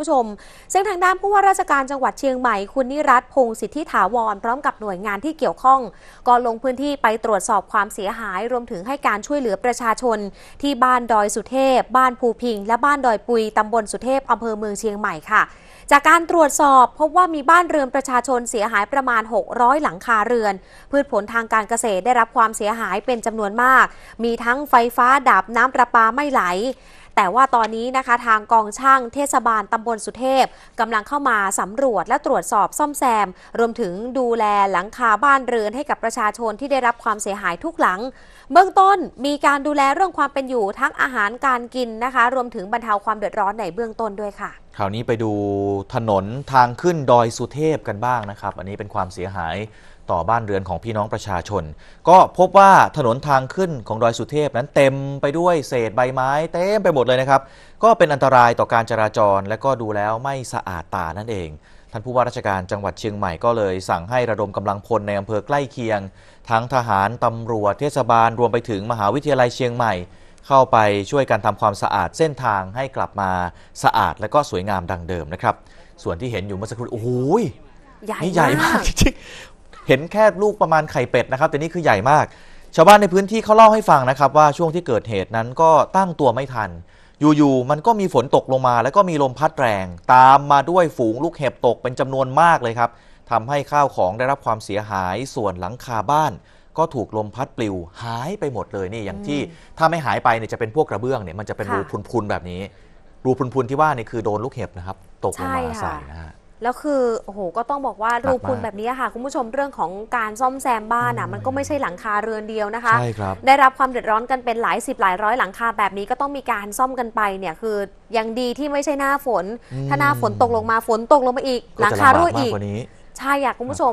ผู้ชมซึ่งทางด้านผู้ว่าราชการจังหวัดเชียงใหม่คุณนิรัตพงศิทธิถาวรพร้อมกับหน่วยงานที่เกี่ยวข้องก็ลงพื้นที่ไปตรวจสอบความเสียหายรวมถึงให้การช่วยเหลือประชาชน ที่บ้านดอยสุเทพบ้านภูพิงและบ้านดอยปุยตำบลสุเทพอำเภอเมืองเชียงใหม่ค่ะ จากการตรวจสอบพบว่ามีบ้านเรือนประชาชนเสียหายประมาณ 600 หลังคาเรือนพืชผลทางการเกษตรได้รับความเสียหายเป็นจำนวนมาก มีทั้งไฟฟ้าดับน้ำประปาไม่ไหลแต่ว่าตอนนี้นะคะ ทางกองช่างเทศบาลตำบลสุเทพกำลังเข้ามาสำรวจและตรวจสอบซ่อมแซม รวมถึงดูแลหลังคาบ้านเรือนให้กับประชาชนที่ได้รับความเสียหายทุกหลัง เบื้องต้นมีการดูแลเรื่องความเป็นอยู่ทั้งอาหารการกินนะคะ รวมถึงบรรเทาความเดือดร้อนในเบื้องต้นด้วยค่ะราวนี้ไปดูถนนทางขึ้นดอยสุเทพกันบ้างนะครับ อันนี้เป็นความเสียหายต่อบ้านเรือนของพี่น้องประชาชน ก็พบว่าถนนทางขึ้นของดอยสุเทพนั้นเต็มไปด้วยเศษใบไม้ เต็มไปหมดเลยนะครับก็เป็นอันตรายต่อการจราจร และก็ดูแล้วไม่สะอาดตานั่นเองท่านผู้ว่าราชการจังหวัดเชียงใหม่ก็เลยสั่งให้ระดมกำลังพลในอำเภอใกล้เคียงทั้งทหารตำรวจเทศบาลรวมไปถึงมหาวิทยาลัยเชียงใหม่เข้าไปช่วยกันทำความสะอาดเส้นทางให้กลับมาสะอาดและก็สวยงามดังเดิมนะครับ ส่วนที่เห็นอยู่เมื่อสักครู่โอ้ยหนี่ใหญ่มากจริงๆเห็นแค่ลูกประมาณไข่เป็ดนะครับ แต่นี่คือใหญ่มาก ชาวบ้านในพื้นที่เขาเล่าให้ฟังนะครับ ว่าช่วงที่เกิดเหตุนั้นก็ตั้งตัวไม่ทัน อยู่ๆมันก็มีฝนตกลงมา แล้วก็มีลมพัดแรงตามมาด้วยฝูงลูกเห็บตกเป็นจำนวนมากเลยครับทำให้ข้าวของได้รับความเสียหายส่วนหลังคาบ้านก็ถูกลมพัดปลิว หายไปหมดเลยนี่ อย่างที่ถ้าไม่หายไปเนี่ยจะเป็นพวกกระเบื้องเนี่ยมันจะเป็นรูพุนๆแบบนี้ รูพุนๆที่ว่านี่คือโดนลูกเห็บนะครับตกลงมาใส่นะฮะแล้วคือโอ้โหก็ต้องบอกว่ารูพุนแบบนี้ค่ะ คุณผู้ชมเรื่องของการซ่อมแซมบ้านอ่ะมันก็ไม่ใช่หลังคาเรือนเดียวนะคะใช่ครับได้รับความเดือดร้อนกันเป็นหลายสิบหลายร้อยหลังคาแบบนี้ก็ต้องมีการซ่อมกันไปเนี่ยคือยังดีที่ไม่ใช่หน้าฝน ถ้าหน้าฝนตกลงมาฝนตกลงมาอีก หลังคารั่วอีกใช่ค่ะคุณผู้ชม